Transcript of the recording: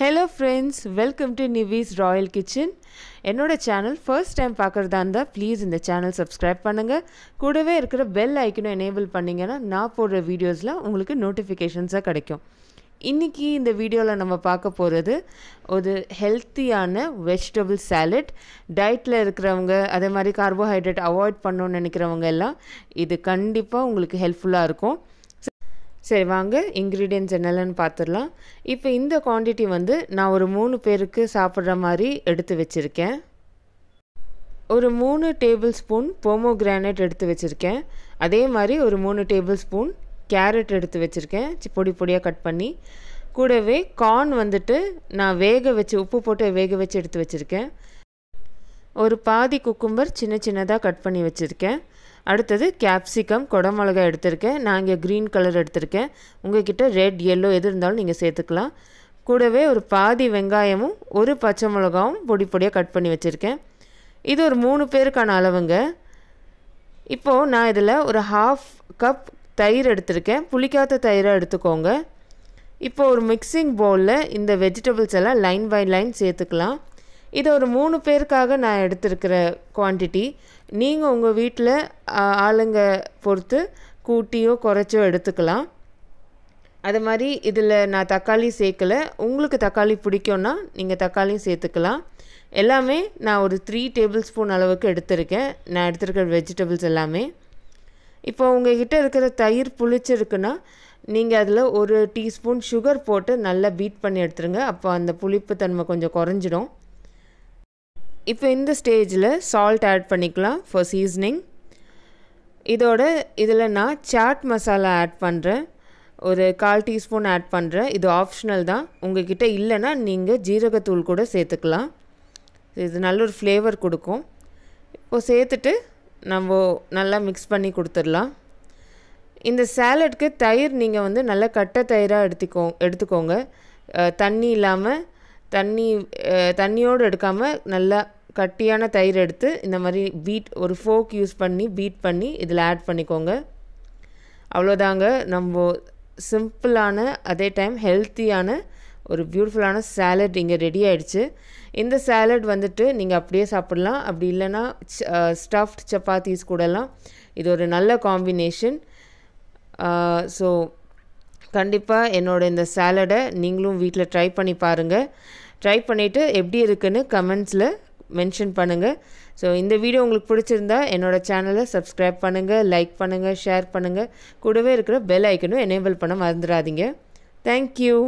hello friends welcome to Nivi's royal kitchen என்னோடய channel first time பார்க்குறதா இருந்தால் ப்ளீஸ் இந்த சேனல் சப்ஸ்கிரைப் பண்ணுங்கள் கூடவே இருக்கிற பெல் ஐக்கனும் எனேபிள் பண்ணிங்கன்னா நான் போடுற வீடியோஸில் உங்களுக்கு நோட்டிஃபிகேஷன்ஸாக கிடைக்கும் இன்றைக்கி இந்த வீடியோவில் நம்ம பார்க்க போகிறது ஒரு ஹெல்த்தியான வெஜிடபிள் சாலட் டயட்டில் இருக்கிறவங்க அதே மாதிரி கார்போஹைட்ரேட் அவாய்ட் பண்ணணும்னு நினைக்கிறவங்க எல்லாம் இது கண்டிப்பாக உங்களுக்கு ஹெல்ப்ஃபுல்லாக இருக்கும் சரி வாங்க இன்க்ரீடியன்ட்ஸ் என்னென்னு பார்த்துடலாம் இப்போ இந்த குவான்டிட்டி வந்து நான் ஒரு மூணு பேருக்கு சாப்பிட்ற மாதிரி எடுத்து வச்சுருக்கேன் ஒரு மூணு டேபிள் ஸ்பூன் போமோகிரானேட் எடுத்து வச்சுருக்கேன் அதே மாதிரி ஒரு மூணு டேபிள் ஸ்பூன் கேரட் எடுத்து வச்சுருக்கேன் பொடி பொடியாக கட் பண்ணி கூடவே கார்ன் வந்துட்டு நான் வேக வச்சு உப்பு போட்டு வேக வச்சு எடுத்து வச்சுருக்கேன் ஒரு பாதி குக்கும்பர் சின்ன சின்னதாக கட் பண்ணி வச்சுருக்கேன் அடுத்தது கேப்சிகம் குடமிளகா எடுத்திருக்கேன் நான் இங்கே க்ரீன் கலர் எடுத்திருக்கேன் உங்ககிட்ட ரெட் எல்லோ எது இருந்தாலும் நீங்கள் சேர்த்துக்கலாம் கூடவே ஒரு பாதி வெங்காயமும் ஒரு பச்சை மிளகாவும் பொடி பொடியாக கட் பண்ணி வச்சுருக்கேன் இது ஒரு மூணு பேருக்கான அளவுங்க இப்போது நான் இதில் ஒரு ஹாஃப் கப் தயிர் எடுத்திருக்கேன் புளிக்காத தயிராக எடுத்துக்கோங்க இப்போது ஒரு மிக்சிங் பவுலில் இந்த வெஜிடபிள்ஸ் எல்லாம் லைன் பை லைன் சேர்த்துக்கலாம் இது ஒரு மூணு பேருக்காக நான் எடுத்திருக்கிற குவான்டிட்டி நீங்கள் உங்கள் வீட்டில் ஆளுங்க பொறுத்து கூட்டியோ குறைச்சோ எடுத்துக்கலாம் அது மாதிரி இதில் நான் தக்காளி சேர்க்கலை உங்களுக்கு தக்காளி பிடிக்கும்னா நீங்கள் தக்காளியும் சேர்த்துக்கலாம் எல்லாமே நான் ஒரு த்ரீ டேபிள் ஸ்பூன் அளவுக்கு எடுத்திருக்கேன் நான் எடுத்திருக்கிற வெஜிடபிள்ஸ் எல்லாமே இப்போ உங்ககிட்ட இருக்கிற தயிர் புளிச்சிருக்குன்னா நீங்கள் அதில் ஒரு டீஸ்பூன் சுகர் போட்டு நல்லா பீட் பண்ணி எடுத்துருங்க அப்போ அந்த புளிப்பு தன்மை கொஞ்சம் குறைஞ்சிடும் இப்போ இந்த ஸ்டேஜில் சால்ட் ஆட் பண்ணிக்கலாம் ஃபார் சீசனிங் இதோட இதில் நான் சாட் மசாலா ஆட் பண்ணுறேன் ஒரு கால் டீஸ்பூன் ஆட் பண்ணுறேன் இது ஆப்ஷனல் தான் உங்ககிட்ட இல்லைன்னா நீங்கள் ஜீரகத்தூள் கூட சேர்த்துக்கலாம் இது நல்ல ஒரு ஃப்ளேவர் கொடுக்கும் இப்போது சேர்த்துட்டு நம்ம நல்லா மிக்ஸ் பண்ணி கொடுத்துடலாம் இந்த சேலட்க்கு தயிர் நீங்கள் வந்து நல்லா கட்டை தயிராக எடுத்துக்கோ எடுத்துக்கோங்க தண்ணி இல்லாமல் தண்ணி தண்ணியோடு எடுக்காமல் நல்லா கட்டியான தயிர் எடுத்து இந்த மாதிரி பீட் ஒரு ஃபோக் யூஸ் பண்ணி பீட் பண்ணி இதில் ஆட் பண்ணிக்கோங்க அவ்வளோதாங்க நம்ம சிம்பிளான அதே டைம் ஹெல்த்தியான ஒரு பியூட்டிஃபுல்லான சேலட் இங்கே ரெடி ஆகிடுச்சு இந்த சேலட் வந்துட்டு நீங்கள் அப்படியே சாப்பிட்லாம் அப்படி இல்லைன்னா ஸ்டஃப்ட் சப்பாத்திஸ் கூடலாம் இது ஒரு நல்ல காம்பினேஷன் ஸோ கண்டிப்பாக என்னோடய இந்த சேலடை நீங்களும் வீட்டில் ட்ரை பண்ணி பாருங்கள் ட்ரை பண்ணிவிட்டு எப்படி இருக்குன்னு கமெண்ட்ஸில் மென்ஷன் பண்ணுங்கள் ஸோ இந்த வீடியோ உங்களுக்கு பிடிச்சிருந்தா என்னோடய சேனலை சப்ஸ்கிரைப் பண்ணுங்கள் லைக் பண்ணுங்கள் ஷேர் பண்ணுங்கள் கூடவே இருக்கிற பெல் ஐக்கனும் எனேபிள் பண்ண மறந்துடாதீங்க தேங்க்யூ